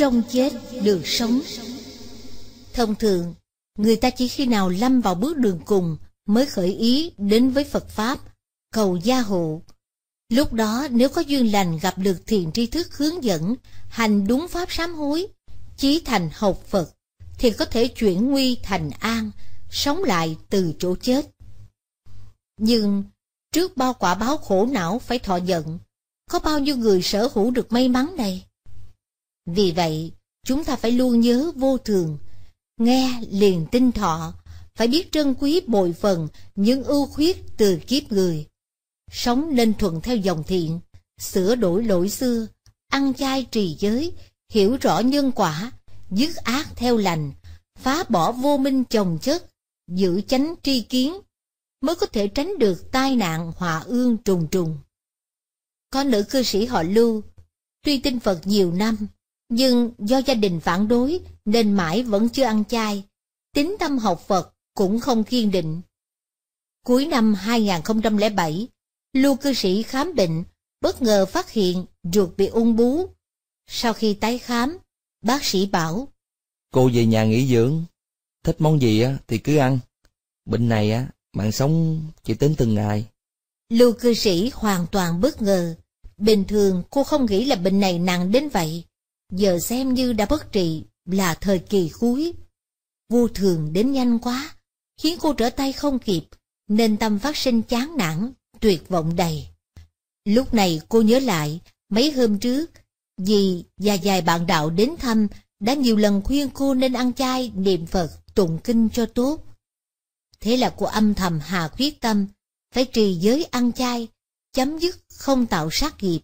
trong chết được sống thông thường người ta chỉ khi nào lâm vào bước đường cùng mới khởi ý đến với phật pháp cầu gia hộ lúc đó nếu có duyên lành gặp được thiền tri thức hướng dẫn hành đúng pháp sám hối chí thành học phật thì có thể chuyển nguy thành an sống lại từ chỗ chết nhưng trước bao quả báo khổ não phải thọ nhận có bao nhiêu người sở hữu được may mắn này vì vậy, chúng ta phải luôn nhớ vô thường, nghe liền tinh thọ, phải biết trân quý bội phần những ưu khuyết từ kiếp người. Sống nên thuận theo dòng thiện, sửa đổi lỗi xưa, ăn chay trì giới, hiểu rõ nhân quả, dứt ác theo lành, phá bỏ vô minh chồng chất, giữ chánh tri kiến, mới có thể tránh được tai nạn họa ương trùng trùng. Có nữ cư sĩ họ Lưu, tuy tin Phật nhiều năm, nhưng do gia đình phản đối nên mãi vẫn chưa ăn chay. Tính tâm học Phật cũng không kiên định. Cuối năm 2007, lưu cư sĩ khám bệnh, bất ngờ phát hiện ruột bị ung bú. Sau khi tái khám, bác sĩ bảo Cô về nhà nghỉ dưỡng, thích món gì thì cứ ăn. Bệnh này á, mạng sống chỉ tính từng ngày. Lưu cư sĩ hoàn toàn bất ngờ. Bình thường cô không nghĩ là bệnh này nặng đến vậy giờ xem như đã bất trị là thời kỳ cuối. Vua thường đến nhanh quá, khiến cô trở tay không kịp, nên tâm phát sinh chán nản, tuyệt vọng đầy. Lúc này cô nhớ lại, mấy hôm trước, dì và vài bạn đạo đến thăm đã nhiều lần khuyên cô nên ăn chay, niệm Phật, tụng kinh cho tốt. Thế là cô âm thầm hà quyết tâm, phải trì giới ăn chay, chấm dứt không tạo sát nghiệp.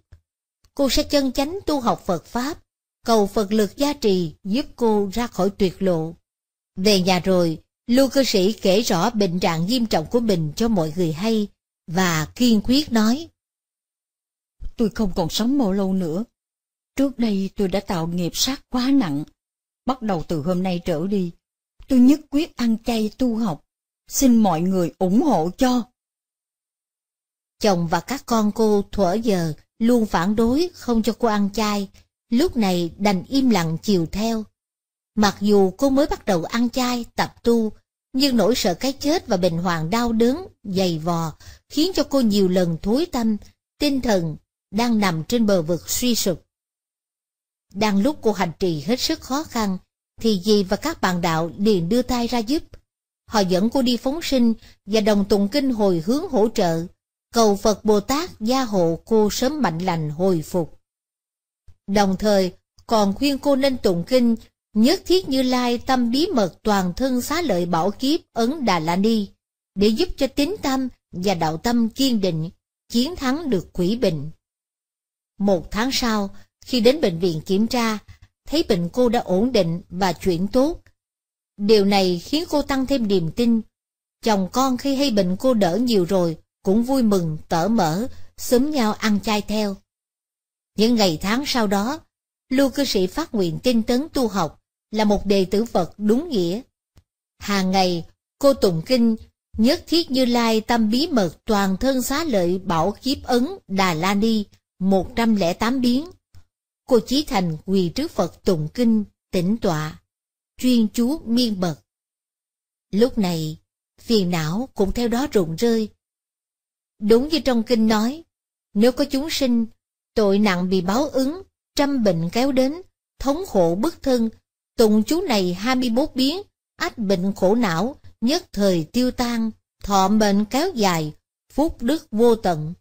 Cô sẽ chân chánh tu học Phật Pháp, cầu Phật lực gia trì giúp cô ra khỏi tuyệt lộ. Về nhà rồi, Lưu cư sĩ kể rõ bệnh trạng nghiêm trọng của mình cho mọi người hay, và kiên quyết nói. Tôi không còn sống bao lâu nữa. Trước đây tôi đã tạo nghiệp sát quá nặng. Bắt đầu từ hôm nay trở đi, tôi nhất quyết ăn chay tu học. Xin mọi người ủng hộ cho. Chồng và các con cô thuở giờ luôn phản đối không cho cô ăn chay, lúc này đành im lặng chiều theo. Mặc dù cô mới bắt đầu ăn chay, tập tu, nhưng nỗi sợ cái chết và bình hoàng đau đớn, dày vò, khiến cho cô nhiều lần thối tâm, tinh thần đang nằm trên bờ vực suy sụp. Đang lúc cô hành trì hết sức khó khăn, thì dì và các bạn đạo liền đưa tay ra giúp. Họ dẫn cô đi phóng sinh và đồng tụng kinh hồi hướng hỗ trợ, cầu Phật Bồ Tát gia hộ cô sớm mạnh lành hồi phục. Đồng thời, còn khuyên cô nên tụng kinh, nhất thiết như lai tâm bí mật toàn thân xá lợi bảo kiếp ấn Đà La Ni, để giúp cho tín tâm và đạo tâm kiên định, chiến thắng được quỷ bệnh. Một tháng sau, khi đến bệnh viện kiểm tra, thấy bệnh cô đã ổn định và chuyển tốt. Điều này khiến cô tăng thêm niềm tin. Chồng con khi hay bệnh cô đỡ nhiều rồi, cũng vui mừng, tở mở, sớm nhau ăn chay theo. Những ngày tháng sau đó, lưu cư sĩ phát nguyện tinh tấn tu học là một đệ tử Phật đúng nghĩa. Hàng ngày, cô tụng kinh, nhất thiết như lai tâm bí mật toàn thân xá lợi bảo kiếp ấn Đà La Ni 108 biến. Cô Chí Thành quỳ trước Phật tụng kinh, tỉnh tọa, chuyên chú miên mật. Lúc này, phiền não cũng theo đó rụng rơi. Đúng như trong kinh nói, nếu có chúng sinh tội nặng bị báo ứng, trăm bệnh kéo đến, thống khổ bức thân, tùng chú này 24 biến, ách bệnh khổ não, nhất thời tiêu tan, thọ mệnh kéo dài, phúc đức vô tận.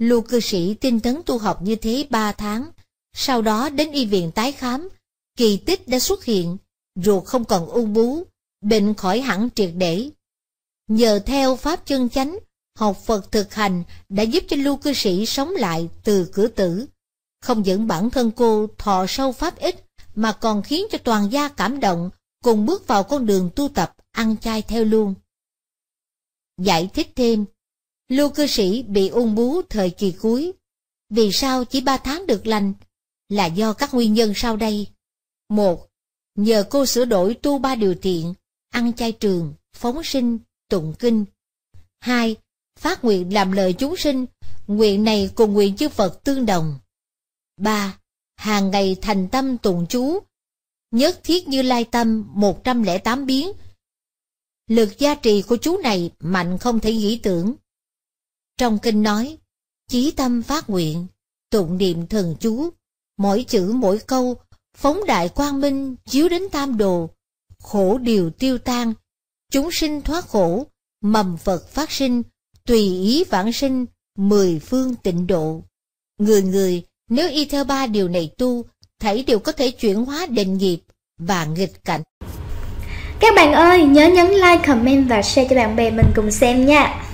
Lưu cư sĩ tinh tấn tu học như thế ba tháng, sau đó đến y viện tái khám, kỳ tích đã xuất hiện, ruột không còn u bú, bệnh khỏi hẳn triệt để. Nhờ theo pháp chân chánh, Học Phật thực hành đã giúp cho lưu cư sĩ sống lại từ cửa tử. Không những bản thân cô thọ sâu pháp ích, mà còn khiến cho toàn gia cảm động, cùng bước vào con đường tu tập, ăn chay theo luôn. Giải thích thêm, lưu cư sĩ bị ung bú thời kỳ cuối. Vì sao chỉ ba tháng được lành? Là do các nguyên nhân sau đây. một Nhờ cô sửa đổi tu ba điều thiện, ăn chay trường, phóng sinh, tụng kinh. hai, phát nguyện làm lời chúng sinh, nguyện này cùng nguyện chư Phật tương đồng. 3. Hàng ngày thành tâm tụng chú, nhất thiết như lai tâm 108 biến. Lực gia trì của chú này mạnh không thể nghĩ tưởng. Trong kinh nói, chí tâm phát nguyện, tụng niệm thần chú, mỗi chữ mỗi câu, phóng đại quang minh chiếu đến tam đồ, khổ điều tiêu tan, chúng sinh thoát khổ, mầm Phật phát sinh, tùy ý vãng sinh, mười phương tịnh độ. Người người, nếu y theo ba điều này tu, thảy đều có thể chuyển hóa định nghiệp và nghịch cảnh. Các bạn ơi, nhớ nhấn like, comment và share cho bạn bè mình cùng xem nha.